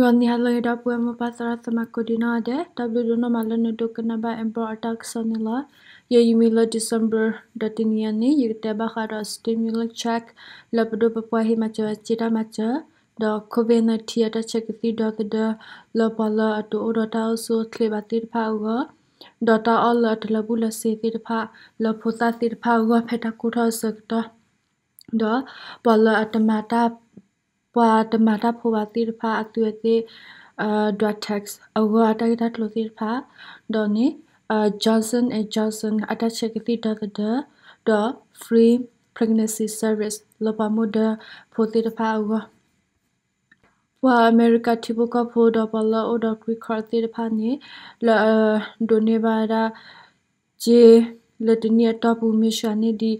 ရောနီဟလရဒပွေမပါစရသမကုဒီနာဒေ W ဒနမလနဒုကနဘအမ်ဘောအတက်ဆနီလာယေယီမီလာဒီဇမ်ဘာဒတင်ယန်နီယတဘခါရစတီမူလချက်လပဒပပဟိမချာချီတာမချာဒါကိုဗနတီအတချက်ကတိဒါကဒလပလာတူဒတာဆိုထလေဘတိဖာဝဒတာအလတ်လဘူးလစီတိဖာလဖုသတိဖာဝဖက်တကူထဆကတဒါပလာအတမတာပွာတမတာဖိုပါတိတဖာအသွေတိအာဒွတ်တက်စ်အဝါတိုင်တတ်လို့တိတဖာဒေါ်နီအာဂျွန်ဆန်အဂျွန်ဆန်အတချက်ကတိတတ်တဲ့ဒေါ်ဖရီ pregnancy service lopamoda photi da pha wa wa america thibu ka pho da pala o da kri khar ti da pha ni la do ne ba da je လတနီတပ်ပူမေရှာနေဒီ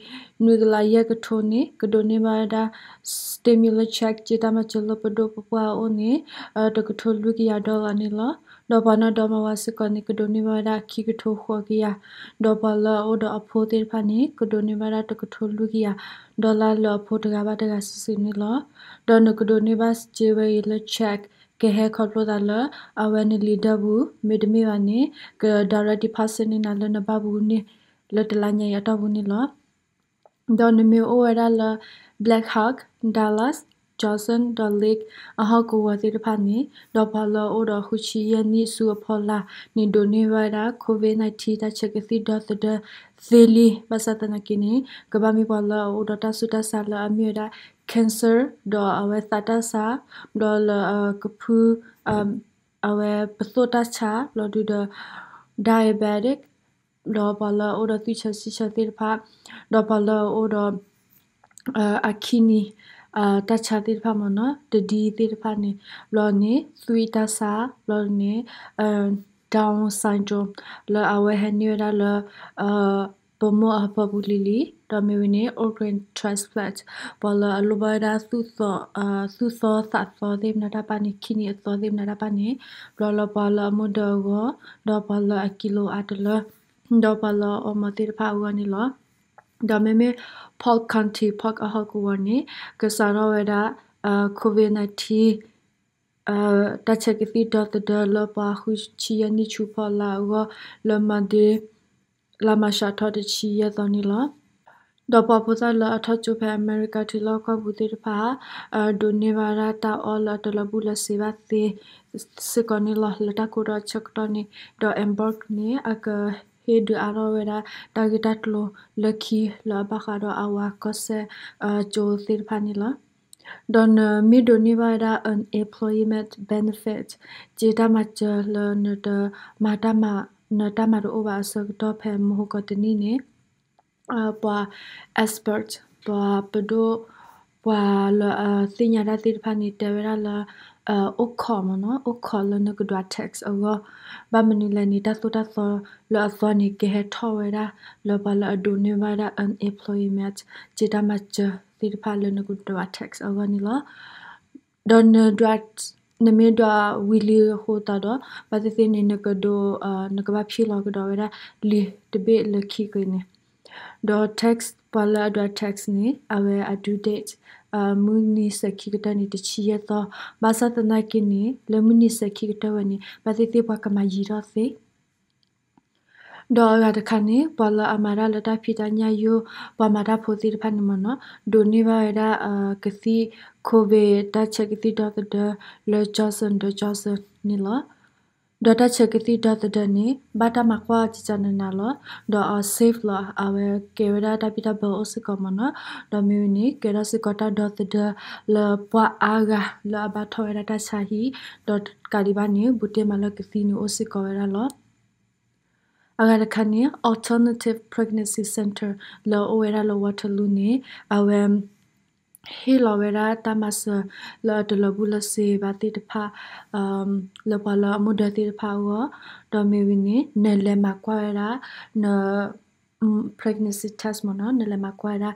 နွေဂလာယကထိုနေကဒိုနေဘာဒါစတေမီလချက်ချီတမချလပဒိုပပွားအိုနေတကထိုလူကရဒေါ်လာနေလားဒေါ်ဘာနာဒေါ်မဝါစကနေကဒိုနေဘာဒါခိကထိုခေါ်ကရဒေါ်ဘာလာအိုဒေါ်အဖိုတေဖာနေကဒိုနေဘာဒါတကထိုလူကရဒေါ်လာလောဖိုတကဘာတကစစနေလားဒေါ်နကဒိုနေဘာစချေဝေလချက် ke he khotlo da la awen leader bu midmi wa ne ke direct person ni na la na ba bu ne လတလညာရတော့ဘူးနီလောဒွန်မီအိုဝဒါလဘလက်ဟောက်ဒါလတ်ဂျော်ဆန်ဒေါ်လိကအဟောက်ကိုဝတိတဖာနေဒေါ်ဖလောအိုဒေါ်ခုချီယနီဆူအဖော်လာနီဒိုနီဝါရာကိုဗစ် -19 တချက်ကစီဒေါ်သဒဇီလီဘာစတနကိနေကဘာမီပေါ်လာအိုဒေါ်တာဆူတာဆာလာအမီရာကင်ဆာဒေါ်အဝဲသတာဆာဒေါ်လကပူအဝဲပစောတာချာလော်ဒူဒ diabetic တော့ဘလာအိုတော့သူချက်စီချက်တိဖာတော့ဘလာအိုတော့အခီနီအာတချာတိဖာမနော်တဒီတိဖာနေလောနေသွီတဆာလောနေအဒေါင်းဆိုင်ဂျုံလောအဝဲဟန်နီရာလောအပမောအပပူလီလီတော်မီဝနေ organ transplant ဘောလာအလိုဘရာသုသောအသုသောသတ်သောဒေမနာပနိခိနီအသောဒေမနာပနိလောလဘလာမဒဂောဒောဘလာအကီလိုအတလောดอปลออมติพาอวานิลอดอเมเมพอลคันทีพอกอฮอกวานิกสารเวดาเอ่อโควิด19အတချက်ကတိဒတ်ဒလပါခုချီယနိချူဖလာဝလမဒေလာမရှာထတချီယသနီလာဒပပဇလအထချူဖဲအမေရိကတီလောကဘူတိတဖာအဒိုနေဝါရာတာအော်လတလဘူးလစေဝသေစကနီလလတကူရချက်တနီဒအမ်ဘော့ကနီအက hedu arawera targeted lo lakhi la bakharo awa kose chol thir phanila don mido niwara an employment benefit jeta macha la nata mata ma nata maru owa asok top hem ho kotini ne pa expert pa pedo pa la sinyara thir phani tewera la အုတ်ခေါ်မနော်အုတ်ခေါ်လနကဒွာ tax အောဘာမနီလနေတာဆိုတာဆိုလောအစောနေကဲထော်ဝဲတာလောပါလအဒူနေဝါတာ unemployment ဂျေတာမချတိဖာလနကဒွာ tax အောနီလောဒွန်ဒွာနမေဒွာဝီလီဟိုတာတော့ဘာသိနေနကဒိုနကဘာဖြီလောကဒွာဝဲတာလီတဘေလခိကိနေ .text pala da text ni awe adu date muni sakhi kata ni te chi ya to basa ta na ki ni le muni sakhi kata wa ni ba te te pa ka ma yi ro se do ga ta kha ni pala amara la ta phi ta nya yo pa ma da pho si ta pha ni ma no do ni ba da kasi covid ta che ki ti da da le johnson da johnson ni la ဒတာချက်ကတိဒတ်ဒနီဘာတာမကွာချီချနနာလဒေါ်အဆေးဖ်လာအဝဲကေဝဒတာပိတာဘောစကမနဒေါ်မီနီကေရစကတာဒတ်ဒလပွာအာဂါလဘတ်ထွေရတာဆာဟီဒေါ်ကာဒီဘာနီဘူတေမလကစီနီအိုစကဝရလောအဂရခနီ alternative pregnancy center လောဝဲရလောဝတ်လူနီအဝဲဟေလောဝေရာတမဆလဒလဘူးလစေဘာတိတဖာအမ်လပလာမုဒတိတဖာဝဒမေဝိနေနယ်လဲမကွာရာန pregnancy test မနော်နယ်လဲမကွာရာ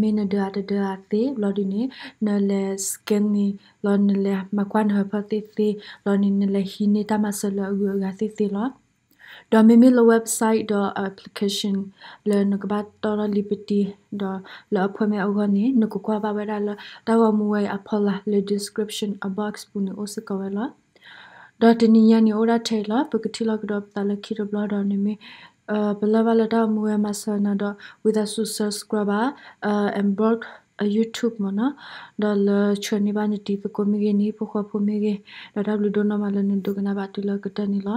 မင်းဒါတဒါတိလော်ဒီနေနယ်လဲ scan နီလော်နယ်လဲမကွာနဟပတိတိလော်နီနယ်လဲဟီနေတမဆလအူဂါတိတိလောดอมิมิลเว็บไซต์ดอแอปพลิเคชันเลนกบัตตอรลิปตีดอลอพอเมออกนี่นกุกว่าบาเวลาลอตาวมวยอพอลาเลดิสคริปชั่นอบ็อกซ์ปุนิโอสกเวลาดอตนิยานิโอราเทลาปกติลอกดอตาลคิรบลอดอนิมิเอ่อบลาบาลดอมวยมาสนาดอ with a subscriber เอ่อ embark YouTube မနော်ဒါလချနီဘာနီတီပကိုမီဂီနီပခွာဖိုမီဂီဒါဝဒိုနာမလနီဒုကနာဘတ်လကတနီလာ